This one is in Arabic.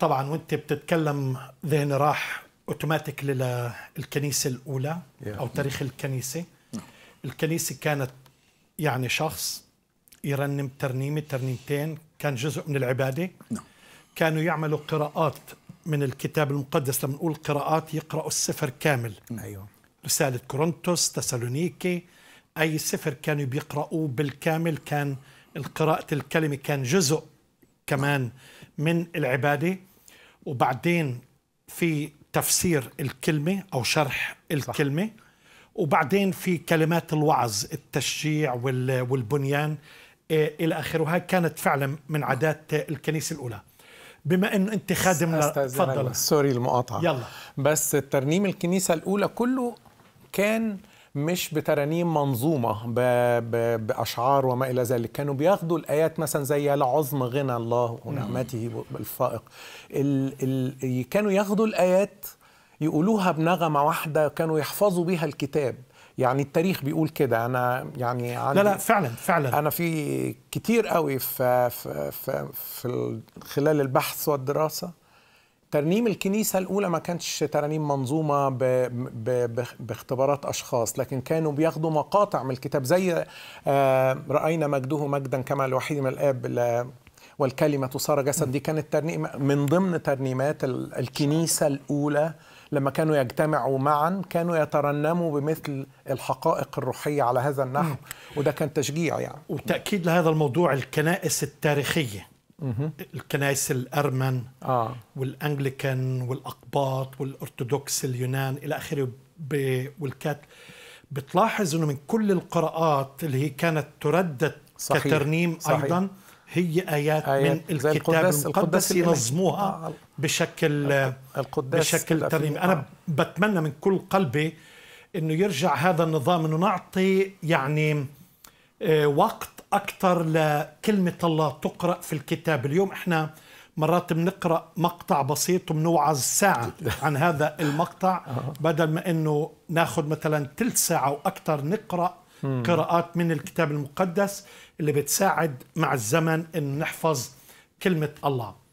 طبعا وانت بتتكلم ذهني راح اوتوماتيك للكنيسه الاولى او تاريخ mm-hmm. الكنيسه الكنيسه كانت يعني شخص يرنم ترنيمه ترنيمتين كان جزء من العباده كانوا يعملوا قراءات من الكتاب المقدس لما نقول قراءات يقرأوا السفر كامل mm. أيوة. رسالة كورنثوس تسالونيكي أي سفر كانوا بيقرأوه بالكامل كان القراءة الكلمة كان جزء كمان من العبادة وبعدين في تفسير الكلمة أو شرح الكلمة صح. وبعدين في كلمات الوعظ التشجيع والبنيان آه، إلى آخره وهي كانت فعلا من نعم. عادات الكنيسة الأولى بما انه انت خادم تفضل سوري المقاطعه يلا بس ترنيم الكنيسه الاولى كله كان مش بترانيم منظومة بأشعار وما إلى ذلك كانوا بياخدوا الآيات مثلا زي لعظم غنى الله ونعمته الفائق ال ال كانوا ياخدوا الآيات يقولوها بنغمة واحدة كانوا يحفظوا بيها الكتاب يعني التاريخ بيقول كده انا يعني لا لا فعلا فعلا انا في كتير قوي في, في, في, في خلال البحث والدراسه ترنيم الكنيسة الأولى ما كانتش ترانيم منظومة بـ بـ باختبارات أشخاص لكن كانوا بياخدوا مقاطع من الكتاب زي آه، رأينا مجده مجدا كما الوحيد من الآب والكلمة صار جسد دي كانت ترنيم من ضمن ترنيمات الكنيسة الأولى لما كانوا يجتمعوا معا كانوا يترنموا بمثل الحقائق الروحية على هذا النحو وده كان تشجيع يعني والتأكيد لهذا الموضوع الكنائس التاريخية الكنائس الارمن آه. والانجليكان والاقباط والارثوذكس اليونان الى اخره والكات بتلاحظ انه من كل القراءات اللي هي كانت تردد صحيح. كترنيم صحيح. ايضا هي آيات, آيات من الكتاب القدس, القدس ينظموها آه، بشكل القدس بشكل ترنيم أنا آه. بتمنى من كل قلبي أنه يرجع هذا النظام أنه نعطي يعني آه، وقت اكثر لكلمه الله تقرا في الكتاب اليوم احنا مرات بنقرا مقطع بسيط وبنوعظ ساعه عن هذا المقطع بدل ما انه ناخذ مثلا ثلث ساعه واكثر نقرا قراءات من الكتاب المقدس اللي بتساعد مع الزمن انه نحفظ كلمه الله